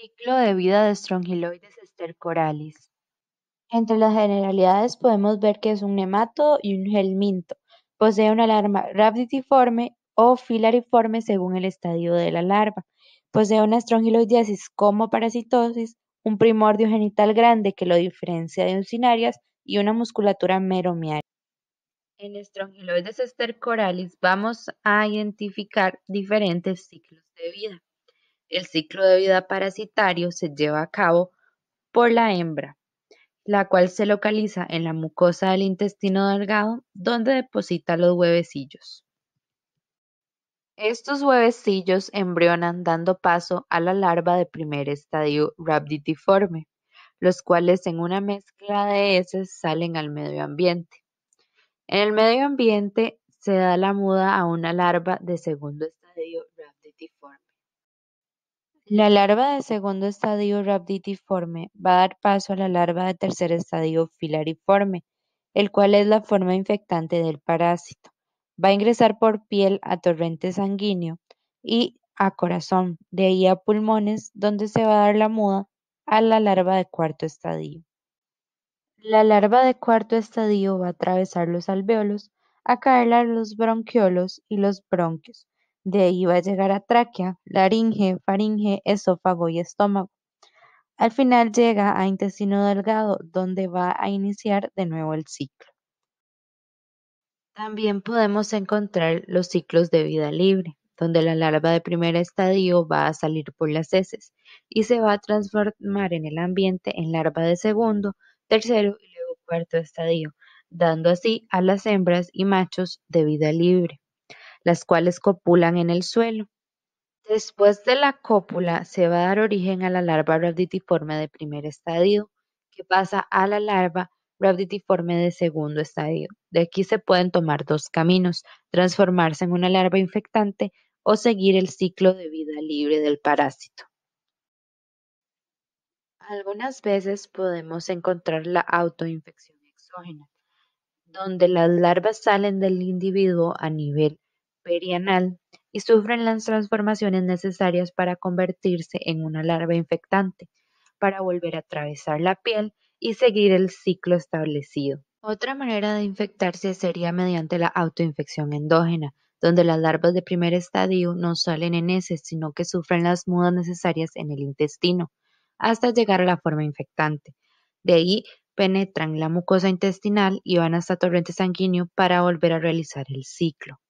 Ciclo de vida de "Strongyloides estercoralis Entre las generalidades podemos ver que es un nematodo y un gelminto. Posee una larva rhabditiforme o filariforme según el estadio de la larva. Posee una estrongiloidiasis como parasitosis, un primordio genital grande que lo diferencia de uncinarias y una musculatura meromiaria. En Strongyloides estercoralis vamos a identificar diferentes ciclos de vida. El ciclo de vida parasitario se lleva a cabo por la hembra, la cual se localiza en la mucosa del intestino delgado donde deposita los huevecillos. Estos huevecillos embrionan dando paso a la larva de primer estadio rhabditiforme, los cuales en una mezcla de heces salen al medio ambiente. En el medio ambiente se da la muda a una larva de segundo estadio la larva de segundo estadio rhabditiforme va a dar paso a la larva de tercer estadio filariforme, el cual es la forma infectante del parásito. Va a ingresar por piel a torrente sanguíneo y a corazón, de ahí a pulmones, donde se va a dar la muda a la larva de cuarto estadio. La larva de cuarto estadio va a atravesar los alvéolos, a caer a los bronquiolos y los bronquios, de ahí va a llegar a tráquea, laringe, faringe, esófago y estómago. Al final llega a intestino delgado, donde va a iniciar de nuevo el ciclo. También podemos encontrar los ciclos de vida libre, donde la larva de primer estadio va a salir por las heces y se va a transformar en el ambiente en larva de segundo, tercero y luego cuarto estadio, dando así a las hembras y machos de vida libre las cuales copulan en el suelo. Después de la cópula se va a dar origen a la larva rabditiforme de primer estadio, que pasa a la larva rabditiforme de segundo estadio. De aquí se pueden tomar dos caminos, transformarse en una larva infectante o seguir el ciclo de vida libre del parásito. Algunas veces podemos encontrar la autoinfección exógena, donde las larvas salen del individuo a nivel perianal y sufren las transformaciones necesarias para convertirse en una larva infectante, para volver a atravesar la piel y seguir el ciclo establecido. Otra manera de infectarse sería mediante la autoinfección endógena, donde las larvas de primer estadio no salen en ese, sino que sufren las mudas necesarias en el intestino, hasta llegar a la forma infectante. De ahí penetran la mucosa intestinal y van hasta torrente sanguíneo para volver a realizar el ciclo.